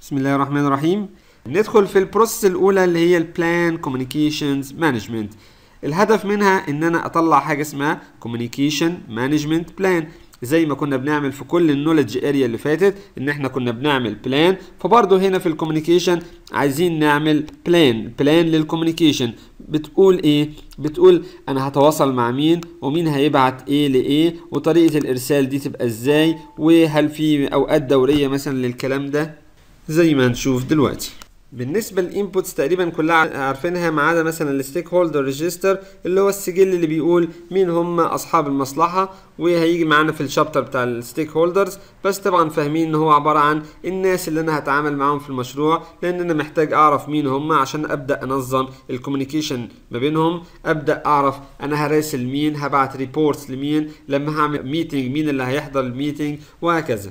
بسم الله الرحمن الرحيم ندخل في البروسس الاولى اللي هي البلان كوميونيكيشنز مانجمنت الهدف منها ان انا اطلع حاجه اسمها كوميونيكيشن مانجمنت بلان زي ما كنا بنعمل في كل النولج اريا اللي فاتت ان احنا كنا بنعمل بلان فبرضه هنا في الكوميونيكيشن عايزين نعمل بلان بلان للكوميونيكيشن بتقول ايه بتقول انا هتواصل مع مين ومين هيبعت ايه لايه وطريقه الارسال دي تبقى ازاي وهل في اوقات دوريه مثلا للكلام ده زي ما هنشوف دلوقتي بالنسبه للانبوتس تقريبا كلها عارفينها ما عدا مثلا الستيك هولدر ريجستر اللي هو السجل اللي بيقول مين هم اصحاب المصلحه وهيجي معانا في الشابتر بتاع الستيك هولدرز بس طبعا فاهمين ان هو عباره عن الناس اللي انا هتعامل معاهم في المشروع لان انا محتاج اعرف مين هم عشان ابدا انظم الكوميونيكيشن ما بينهم ابدا اعرف انا هراسل مين هبعت ريبورتس لمين لما هعمل ميتنج مين اللي هيحضر الميتنج وهكذا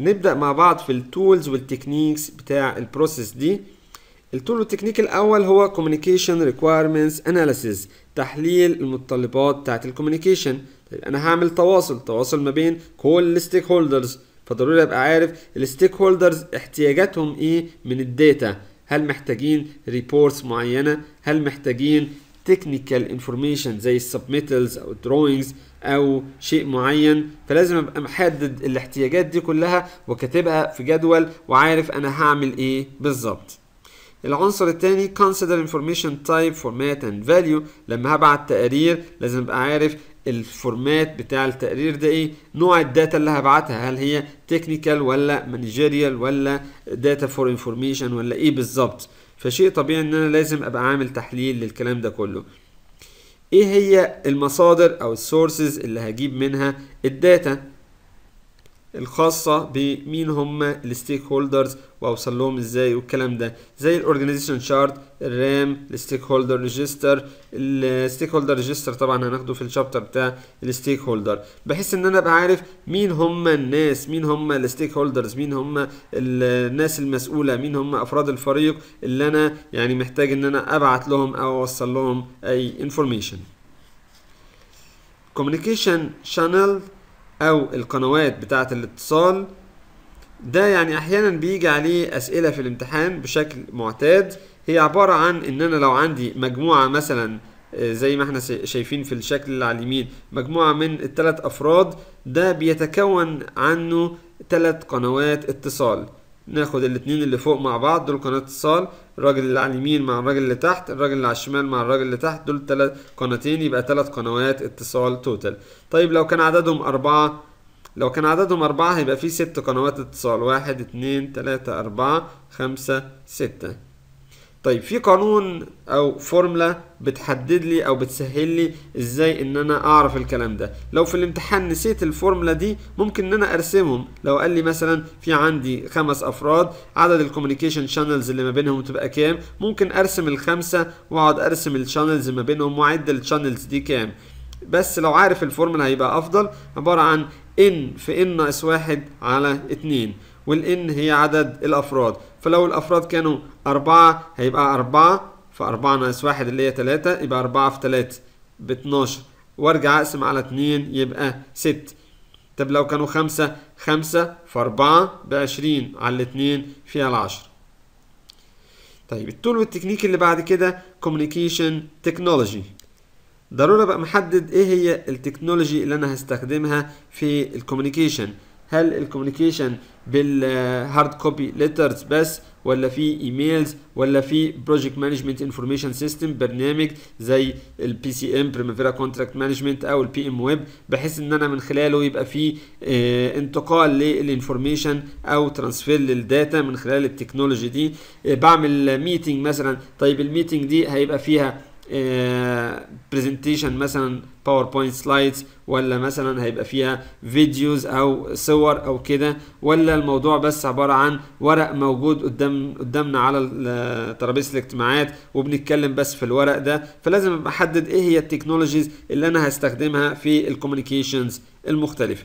نبدأ مع بعض في التولز والتكنيكس بتاع البروسيس دي التول والتكنيك الأول هو Communication Requirements Analysis تحليل المتطلبات بتاعة الكوميونيكيشن طيب أنا هعمل تواصل تواصل ما بين كل الستيك هولدرز فضروري أبقى عارف الستيك هولدرز احتياجاتهم إيه من الداتا هل محتاجين ريبورتس معينة هل محتاجين تكنيكال انفورميشن زي السبميتلز أو الدروينجز او شيء معين فلازم ابقى محدد الاحتياجات دي كلها وكاتبها في جدول وعارف انا هعمل ايه بالظبط العنصر الثاني consider information type format and value لما هبعت تقارير لازم ابقى عارف الفورمات بتاع التقرير ده ايه نوع الداتا اللي هبعتها هل هي تكنيكال ولا مانجيريال ولا داتا فور انفورميشن ولا ايه بالظبط فشيء طبيعي ان انا لازم ابقى عامل تحليل للكلام ده كله ايه هي المصادر او السورسز اللي هجيب منها الداتا الخاصة بمين هم الستيك هولدرز واوصل لهم ازاي والكلام ده زي الاورجنايزيشن شارت الرام الستيك هولدر ريجستر الستيك هولدر ريجستر طبعا هناخده في الشابتر بتاع الستيك هولدر بحيث ان انا ابقى عارف مين هم الناس مين هم الستيك هولدرز مين هم الناس المسؤولة مين هم افراد الفريق اللي انا يعني محتاج ان انا ابعت لهم او اوصل لهم اي انفورميشن communication channel او القنوات بتاعه الاتصال ده يعني احيانا بيجي عليه اسئله في الامتحان بشكل معتاد هي عباره عن ان انا لو عندي مجموعه مثلا آه، زي ما احنا شايفين في الشكل اللي على اليمين مجموعه من الثلاث افراد ده بيتكون عنه ثلاث قنوات اتصال ناخد الاتنين اللي فوق مع بعض دول قناة اتصال الراجل اللي على اليمين مع الراجل اللي تحت الراجل اللي على الشمال مع الراجل اللي تحت دول تلات قناتين يبقى تلات قنوات اتصال توتال طيب لو كان عددهم أربعة لو كان عددهم أربعة هيبقى فيه ست قنوات اتصال واحد اتنين تلاتة أربعة خمسة ستة طيب في قانون او فورمولا بتحدد لي او بتسهل لي ازاي ان انا اعرف الكلام ده لو في الامتحان نسيت الفورمولا دي ممكن ان انا ارسمهم لو قال لي مثلا في عندي خمس افراد عدد الكوميونيكيشن شانلز اللي ما بينهم تبقى كام ممكن ارسم الخمسه واقعد ارسم الشانلز ما بينهم واعد الشانلز دي كام بس لو عارف الفورمولا هيبقى افضل عباره عن ان في ان ناقص واحد على اتنين والان هي عدد الافراد فلو الافراد كانوا أربعة هيبقى أربعة في أربعة ناقص واحد اللي هي تلاتة يبقى أربعة في تلاتة ب 12 وارجع اقسم على اتنين يبقى ست طب لو كانوا خمسة خمسة في أربعة ب 20 على الاتنين فيها العشر طيب التول والتكنيك اللي بعد كده كوميونيكيشن تكنولوجي ضروري ابقى محدد ايه هي التكنولوجي اللي انا هستخدمها في الكوميونيكيشن هل الكوميونيكيشن بالهارد كوبي ليترز بس ولا في ايميلز ولا في بروجكت مانجمنت انفورميشن سيستم برنامج زي البي سي ام بريمافيرا كونتراكت مانجمنت او البي ام ويب بحيث ان انا من خلاله يبقى في اه انتقال للانفورميشن او ترانسفير للداتا من خلال التكنولوجي دي اه بعمل ميتنج مثلا طيب الميتنج دي هيبقى فيها برزنتيشن آه، مثلا باوربوينت سلايدز ولا مثلا هيبقى فيها فيديوز او صور او كده ولا الموضوع بس عباره عن ورق موجود قدام قدامنا على ترابيزه الاجتماعات وبنتكلم بس في الورق ده فلازم احدد ايه هي التكنولوجيز اللي انا هستخدمها في الكوميونيكيشنز المختلفه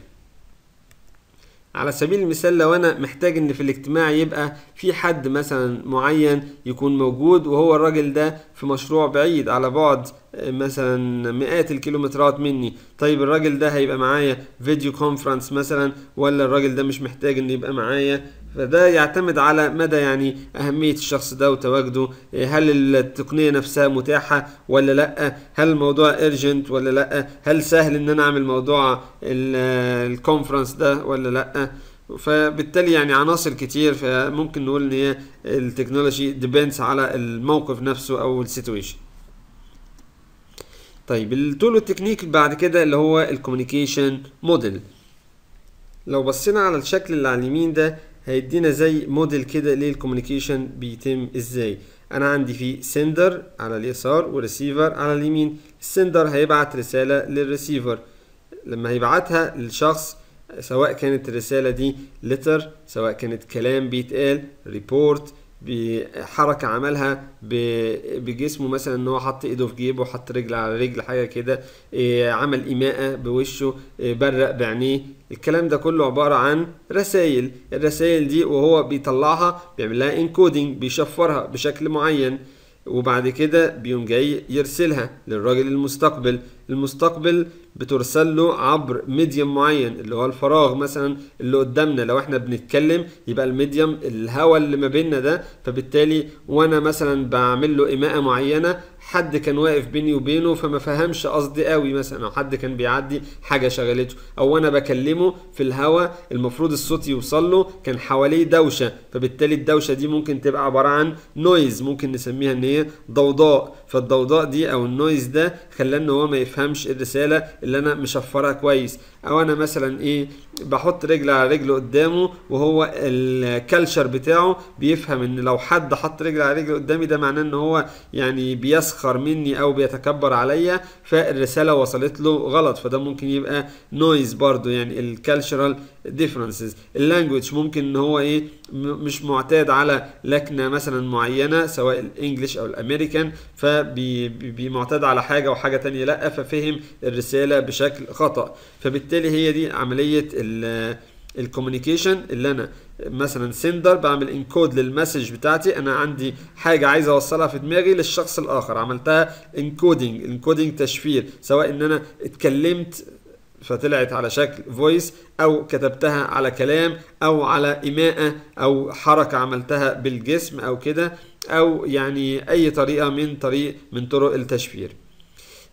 على سبيل المثال لو انا محتاج ان في الاجتماع يبقى في حد مثلا معين يكون موجود وهو الراجل ده في مشروع بعيد على بعد آه، مثلا مئات الكيلومترات مني طيب الراجل ده هيبقى معايا فيديو كونفرنس مثلا ولا الراجل ده مش محتاج ان يبقى معايا فده يعتمد على مدى يعني أهمية الشخص ده وتواجده إيه، هل التقنية نفسها متاحة ولا لأ هل الموضوع ارجنت ولا لأ هل سهل ان انا اعمل موضوع الكونفرنس ده ولا لأ فبالتالي يعني عناصر كتير فممكن نقول ان هي التكنولوجي ديبينس على الموقف نفسه او السيتويشن طيب التول والتكنيك بعد كده اللي هو الكوميونيكيشن موديل لو بصينا على الشكل اللي على اليمين ده هيدينا زي موديل كده للكوميونيكيشن بيتم ازاي انا عندي في سندر على اليسار وريسيفر على اليمين السندر هيبعت رسالة للريسيفر لما هيبعتها للشخص سواء كانت الرسالة دي لتر سواء كانت كلام بيتقال ريبورت بحركه عملها بجسمه مثلا ان هو حط ايده في جيبه حط رجل على رجل حاجه كده إيه، عمل ايماءه بوشه إيه، برق بعينيه الكلام ده كله عباره عن رسائل الرسائل دي وهو بيطلعها بيعمل لها انكودنج بيشفرها بشكل معين وبعد كده بيقوم جاي يرسلها للراجل المستقبل المستقبل بترسل له عبر ميديم معين اللي هو الفراغ مثلا اللي قدامنا لو احنا بنتكلم يبقى الميديم الهواء اللي ما بيننا ده فبالتالي وانا مثلا بعمل له ايماءه معينه حد كان واقف بيني وبينه فما فهمش قصدي قوي مثلا او حد كان بيعدي حاجه شغلته او انا بكلمه في الهوا المفروض الصوت يوصل له كان حواليه دوشه فبالتالي الدوشه دي ممكن تبقى عباره عن نويز ممكن نسميها ان هي ضوضاء فالضوضاء دي او النويز ده خلاه ان هو ما يفهمش الرساله اللي انا مشفرها كويس او انا مثلا ايه بحط رجل على رجل قدامه وهو الكالشر بتاعه بيفهم ان لو حد حط رجل على رجل قدامي ده معناه ان هو يعني بيسخر مني او بيتكبر عليا فالرساله وصلت له غلط فده ممكن يبقى نويز برضو يعني الكالشرال differences اللانجوج ممكن ان هو ايه مش معتاد على لكنه مثلا معينه سواء الانجليش او الامريكان فبيعتاد على حاجه وحاجه تانية لا ففهم الرساله بشكل خطا فبالتالي هي دي عمليه ال الكوميونيكيشن اللي انا مثلا سندر بعمل انكود للمسج بتاعتي انا عندي حاجه عايز اوصلها في دماغي للشخص الاخر عملتها انكودنج انكودنج تشفير سواء ان انا اتكلمت فطلعت على شكل فويس او كتبتها على كلام او على ايماءه او حركه عملتها بالجسم او كده او يعني اي طريقه من طريق من طرق التشفير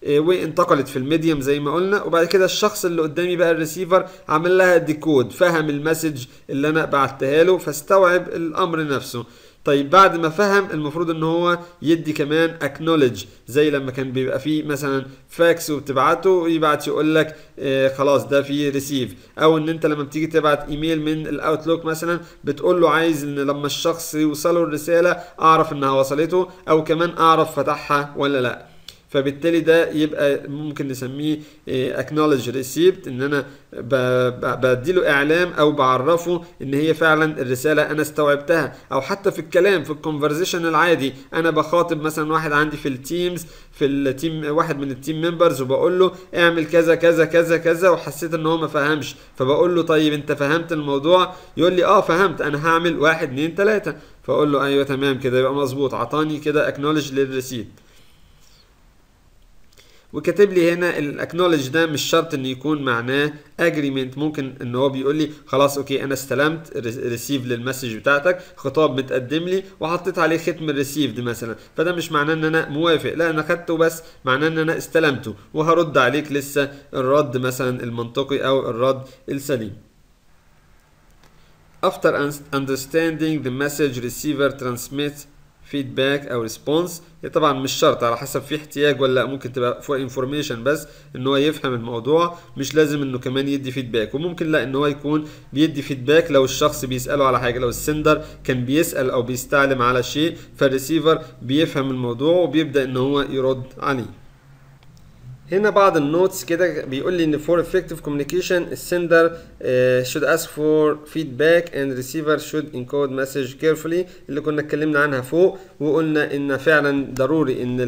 إيه، وانتقلت في الميديم زي ما قلنا وبعد كده الشخص اللي قدامي بقى الريسيفر عمل لها ديكود فهم المسج اللي انا بعتها له فاستوعب الامر نفسه طيب بعد ما فهم المفروض ان هو يدي كمان اكنولج زي لما كان بيبقى فيه مثلا فاكس وبتبعته يبعت يقول لك آه، خلاص ده في ريسيف او ان انت لما بتيجي تبعت ايميل من الاوتلوك مثلا بتقول له عايز ان لما الشخص يوصله الرساله اعرف انها وصلته او كمان اعرف فتحها ولا لا فبالتالي ده يبقى ممكن نسميه اكنولج آه، ريسيبت ان انا بديله اعلام او بعرفه ان هي فعلا الرساله انا استوعبتها او حتى في الكلام في الكونفرزيشن العادي انا بخاطب مثلا واحد عندي في التيمز في التيم واحد من التيم ممبرز وبقول له اعمل كذا كذا كذا كذا وحسيت ان هو ما فهمش فبقول له طيب انت فهمت الموضوع يقول لي اه فهمت انا هعمل واحد اتنين تلاته فاقول له ايوه تمام كده يبقى مظبوط عطاني كده اكنولج للريسيت وكاتب لي هنا الاكنولج ده مش شرط انه يكون معناه اجريمنت ممكن ان هو بيقول لي خلاص اوكي انا استلمت ريسيف للمسج بتاعتك خطاب متقدم لي وحطيت عليه ختم دي مثلا فده مش معناه ان انا موافق لا انا خدته بس معناه ان انا استلمته وهرد عليك لسه الرد مثلا المنطقي او الرد السليم After understanding the message receiver transmits فيدباك او ريسبونس طبعا مش شرط على حسب في احتياج ولا لا ممكن تبقى فور انفورميشن بس ان هو يفهم الموضوع مش لازم انه كمان يدي فيدباك وممكن لا ان هو يكون بيدي فيدباك لو الشخص بيساله على حاجه لو السندر كان بيسال او بيستعلم على شيء فالريسيفر بيفهم الموضوع وبيبدا ان هو يرد عليه هنا بعض النوتس كده بيقول لي ان for effective communication the sender uh, should ask for feedback and receiver should encode message carefully اللي كنا اتكلمنا عنها فوق وقلنا ان فعلا ضروري ان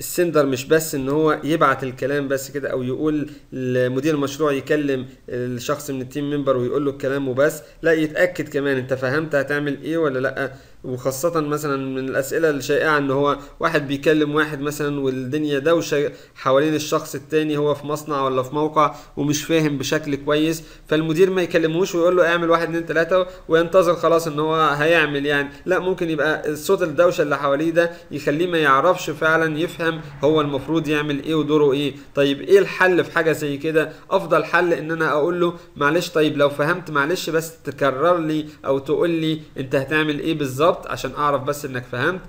السندر مش بس ان هو يبعت الكلام بس كده او يقول لمدير المشروع يكلم الشخص من التيم ممبر ويقول له الكلام وبس لا يتاكد كمان انت فهمت هتعمل ايه ولا لا وخاصة مثلا من الأسئلة الشائعة إن هو واحد بيكلم واحد مثلا والدنيا دوشة حوالين الشخص التاني هو في مصنع ولا في موقع ومش فاهم بشكل كويس فالمدير ما يكلمهوش ويقول له اعمل واحد اتنين تلاتة وينتظر خلاص إن هو هيعمل يعني لا ممكن يبقى صوت الدوشة اللي حواليه ده يخليه ما يعرفش فعلا يفهم فاهم هو المفروض يعمل ايه ودوره ايه طيب ايه الحل في حاجه زي كده افضل حل ان انا اقول له معلش طيب لو فهمت معلش بس تكرر لي او تقول لي انت هتعمل ايه بالظبط عشان اعرف بس انك فهمت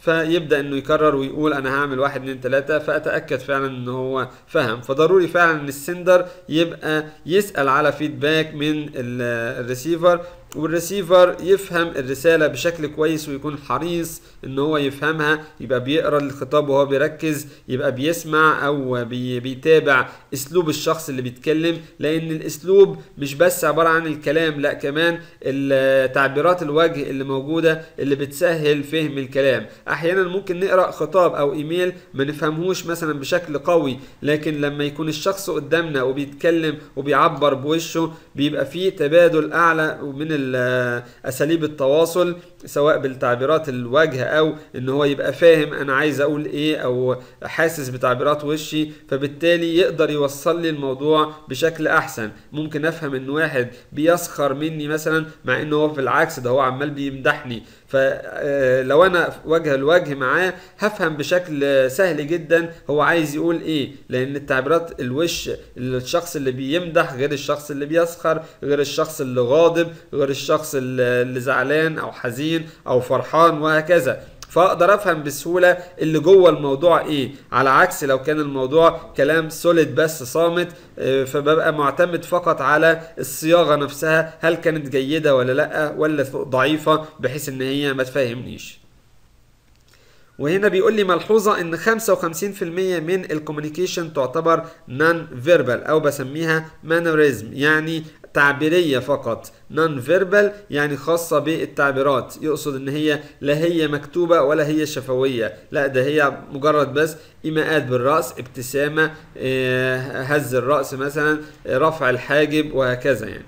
فيبدا انه يكرر ويقول انا هعمل واحد اتنين تلاته فاتاكد فعلا ان هو فهم فضروري فعلا ان السندر يبقى يسال على فيدباك من الريسيفر والريسيفر يفهم الرساله بشكل كويس ويكون حريص ان هو يفهمها يبقى بيقرا الخطاب وهو بيركز يبقى بيسمع او بي بيتابع اسلوب الشخص اللي بيتكلم لان الاسلوب مش بس عباره عن الكلام لا كمان تعبيرات الوجه اللي موجوده اللي بتسهل فهم الكلام احيانا ممكن نقرا خطاب او ايميل ما نفهمهوش مثلا بشكل قوي لكن لما يكون الشخص قدامنا وبيتكلم وبيعبر بوشه بيبقى فيه تبادل اعلى من اساليب التواصل سواء بالتعبيرات الوجه او ان هو يبقى فاهم انا عايز اقول ايه او حاسس بتعبيرات وشي فبالتالي يقدر يوصل لي الموضوع بشكل احسن ممكن افهم ان واحد بيسخر مني مثلا مع ان هو في العكس ده هو عمال بيمدحني فلو آه، انا وجه لوجه معاه هفهم بشكل سهل جدا هو عايز يقول ايه لان التعبيرات الوش الشخص اللي بيمدح غير الشخص اللي بيسخر غير الشخص اللي غاضب غير الشخص اللي زعلان او حزين حزين او فرحان وهكذا فاقدر افهم بسهوله اللي جوه الموضوع ايه على عكس لو كان الموضوع كلام سوليد بس صامت آه، فببقى معتمد فقط على الصياغه نفسها هل كانت جيده ولا لا ولا ضعيفه بحيث ان هي ما تفهمنيش وهنا بيقول لي ملحوظة إن 55% من الكوميونيكيشن تعتبر نان فيربال أو بسميها مانوريزم يعني تعبيرية فقط نون فيربال يعني خاصة بالتعبيرات يقصد ان هي لا هي مكتوبة ولا هي شفوية لا ده هي مجرد بس إيماءات بالرأس ابتسامة آه، هز الرأس مثلا رفع الحاجب وهكذا يعني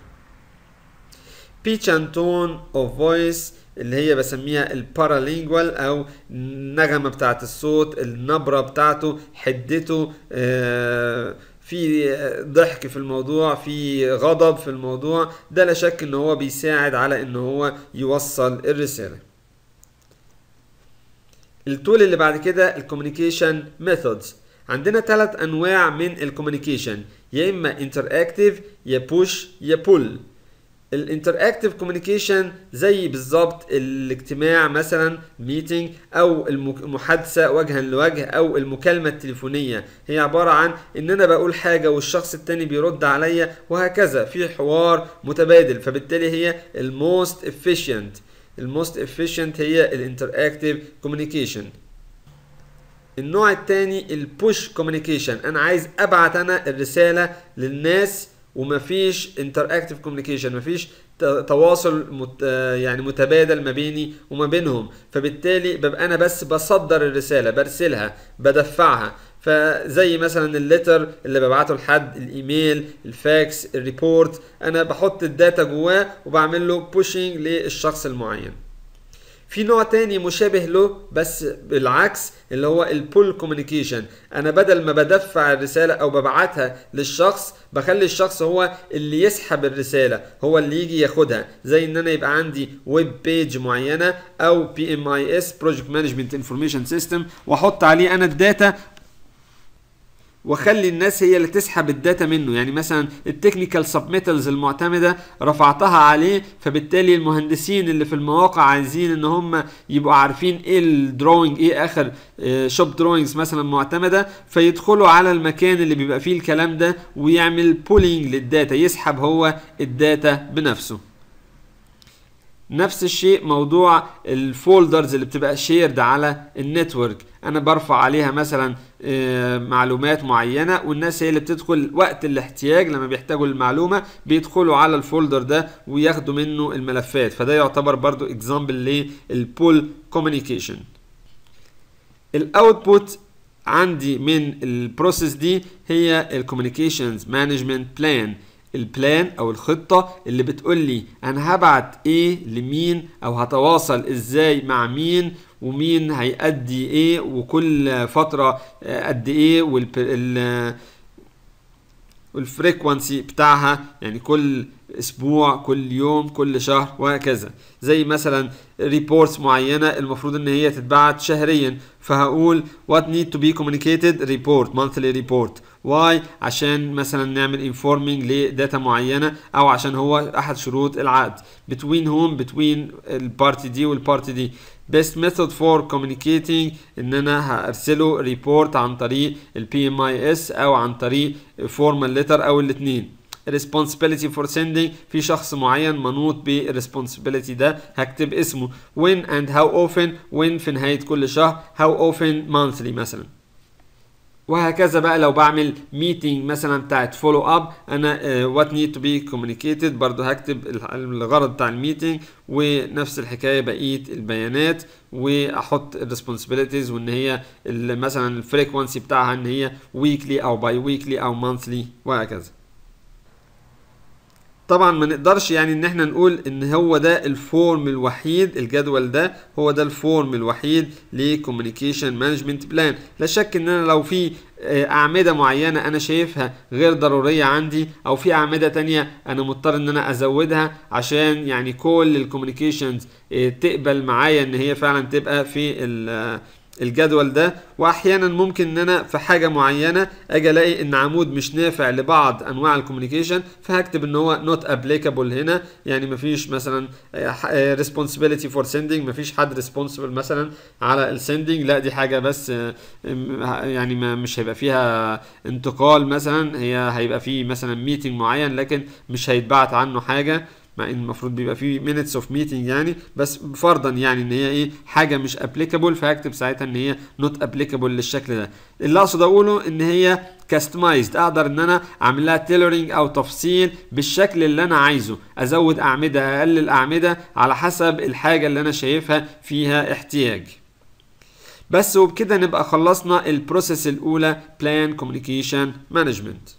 pitch and tone of voice اللي هي بسميها البارالينجوال او النغمه بتاعت الصوت النبره بتاعته حدته آه في آه، ضحك في الموضوع في غضب في الموضوع ده لا شك ان هو بيساعد على ان هو يوصل الرساله التول اللي بعد كده الكوميونيكيشن ميثودز عندنا ثلاث انواع من الكوميونيكيشن يا اما انتراكتيف يا بوش يا بول اكتف كوميونيكيشن زي بالظبط الاجتماع مثلا ميتنج او المحادثه وجها لوجه او المكالمه التليفونيه هي عباره عن ان انا بقول حاجه والشخص التاني بيرد عليا وهكذا في حوار متبادل فبالتالي هي الموست افيشنت الموست افيشنت هي اكتف كوميونيكيشن النوع الثاني البوش كوميونيكيشن انا عايز ابعت انا الرساله للناس وما فيش انتر اكتف كوميونيكيشن ما فيش تواصل مت يعني متبادل ما بيني وما بينهم فبالتالي ببقى انا بس بصدر الرساله برسلها بدفعها فزي مثلا الليتر اللي ببعته لحد الايميل الفاكس الريبورت انا بحط الداتا جواه وبعمل له بوشنج للشخص المعين في نوع تاني مشابه له بس بالعكس اللي هو البول كوميونيكيشن انا بدل ما بدفع الرساله او ببعتها للشخص بخلي الشخص هو اللي يسحب الرساله هو اللي يجي ياخدها زي ان انا يبقى عندي ويب بيج معينه او بي ام اي اس بروجكت مانجمنت انفورميشن سيستم واحط عليه انا الداتا وخلي الناس هي اللي تسحب الداتا منه يعني مثلا التكنيكال سبميتلز المعتمده رفعتها عليه فبالتالي المهندسين اللي في المواقع عايزين ان هم يبقوا عارفين ايه الدروينج ايه اخر شوب آه، دروينجز مثلا معتمده فيدخلوا على المكان اللي بيبقى فيه الكلام ده ويعمل بولينج للداتا يسحب هو الداتا بنفسه نفس الشيء موضوع الفولدرز اللي بتبقى شيرد على النتورك انا برفع عليها مثلا آه، معلومات معينة والناس هي اللي بتدخل وقت الاحتياج لما بيحتاجوا المعلومة بيدخلوا على الفولدر ده وياخدوا منه الملفات فده يعتبر برضو اكزامبل للبول كوميونيكيشن الاوتبوت عندي من البروسيس دي هي الكوميونيكيشنز مانجمنت بلان البلان او الخطه اللي بتقول لي انا هبعت ايه لمين او هتواصل ازاي مع مين ومين هيأدي ايه وكل فترة قد ايه والفريكوانسي والفريكونسي بتاعها يعني كل اسبوع كل يوم كل شهر وهكذا زي مثلا ريبورتس معينه المفروض ان هي تتبعت شهريا فهقول what need to be communicated report monthly report why عشان مثلا نعمل informing لداتا معينه او عشان هو احد شروط العقد between whom between البارتي دي والبارتي دي best method for communicating ان انا هرسله ريبورت عن طريق البي ام اي اس او عن طريق فورمال ليتر او الاثنين responsibility for sending في شخص معين منوط بالresponsibility ده هكتب اسمه when and how often when في نهاية كل شهر how often monthly مثلا وهكذا بقى لو بعمل ميتنج مثلا بتاعت فولو اب انا وات نيد تو بي كوميونيكيتد برضو هكتب الغرض بتاع الميتنج ونفس الحكايه بقيه البيانات واحط الريسبونسبيلتيز وان هي مثلا الفريكونسي بتاعها ان هي ويكلي او باي ويكلي او مانثلي وهكذا طبعا ما نقدرش يعني ان احنا نقول ان هو ده الفورم الوحيد الجدول ده هو ده الفورم الوحيد لكوميونيكيشن مانجمنت بلان لا شك ان انا لو في آه، اعمده معينه انا شايفها غير ضروريه عندي او في اعمده تانية انا مضطر ان انا ازودها عشان يعني كل الكوميونيكيشنز آه، تقبل معايا ان هي فعلا تبقى في آه، الجدول ده واحيانا ممكن ان انا في حاجه معينه اجي الاقي ان عمود مش نافع لبعض انواع الكوميونيكيشن فهكتب ان هو نوت ابليكابل هنا يعني مفيش مثلا ريسبونسبيلتي فور سيندنج مفيش حد ريسبونسبل مثلا على السيندنج لا دي حاجه بس آه، يعني مش هيبقى فيها انتقال مثلا هي هيبقى في مثلا ميتنج معين لكن مش هيتبعت عنه حاجه مع ان المفروض بيبقى فيه مينتس اوف ميتنج يعني بس فرضا يعني ان هي ايه حاجه مش ابليكابل فهكتب ساعتها ان هي نوت ابليكابل للشكل ده اللي اقصد اقوله ان هي كاستمايزد اقدر ان انا اعمل لها تيلرنج او تفصيل بالشكل اللي انا عايزه ازود اعمده اقلل اعمده على حسب الحاجه اللي انا شايفها فيها احتياج بس وبكده نبقى خلصنا البروسيس الاولى بلان كوميونيكيشن مانجمنت